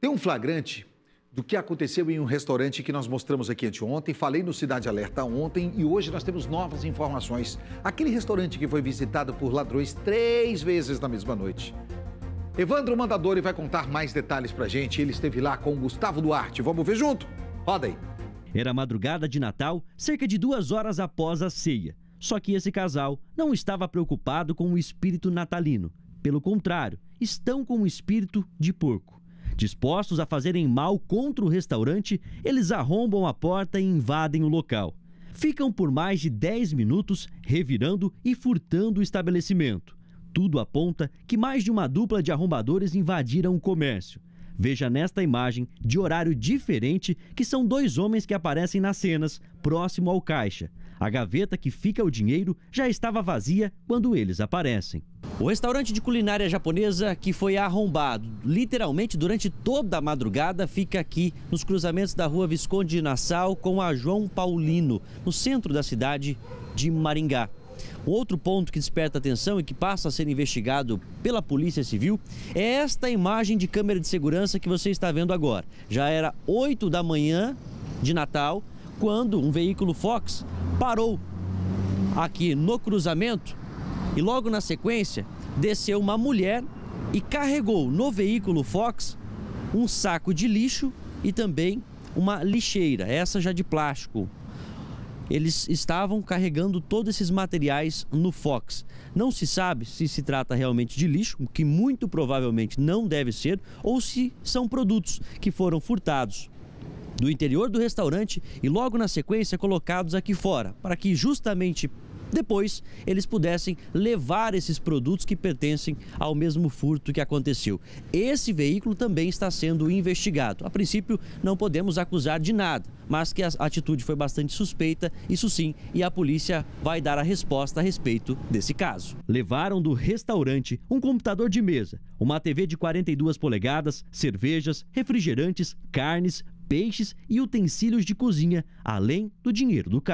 Tem um flagrante do que aconteceu em um restaurante que nós mostramos aqui anteontem. Falei no Cidade Alerta ontem e hoje nós temos novas informações. Aquele restaurante que foi visitado por ladrões três vezes na mesma noite. Evandro Mandadori vai contar mais detalhes pra gente. Ele esteve lá com o Gustavo Duarte. Vamos ver junto? Roda aí. Era madrugada de Natal, cerca de duas horas após a ceia. Só que esse casal não estava preocupado com o espírito natalino. Pelo contrário, estão com o espírito de porco. Dispostos a fazerem mal contra o restaurante, eles arrombam a porta e invadem o local. Ficam por mais de 10 minutos revirando e furtando o estabelecimento. Tudo aponta que mais de uma dupla de arrombadores invadiram o comércio. Veja nesta imagem, de horário diferente, que são dois homens que aparecem nas cenas, próximo ao caixa. A gaveta que fica o dinheiro já estava vazia quando eles aparecem. O restaurante de culinária japonesa que foi arrombado literalmente durante toda a madrugada fica aqui nos cruzamentos da rua Visconde de Nassau com a João Paulino, no centro da cidade de Maringá outro ponto que desperta atenção e que passa a ser investigado pela Polícia Civil é esta imagem de câmera de segurança que você está vendo agora. Já era 8 da manhã de Natal quando um veículo Fox parou aqui no cruzamento e logo na sequência desceu uma mulher e carregou no veículo Fox um saco de lixo e também uma lixeira, essa já de plástico, eles estavam carregando todos esses materiais no Fox. Não se sabe se se trata realmente de lixo, o que muito provavelmente não deve ser, ou se são produtos que foram furtados do interior do restaurante e logo na sequência colocados aqui fora, para que justamente depois eles pudessem levar esses produtos que pertencem ao mesmo furto que aconteceu. Esse veículo também está sendo investigado. A princípio, não podemos acusar de nada, mas que a atitude foi bastante suspeita, isso sim, e a polícia vai dar a resposta a respeito desse caso. Levaram do restaurante um computador de mesa, uma TV de 42 polegadas, cervejas, refrigerantes, carnes, peixes e utensílios de cozinha, além do dinheiro do carro.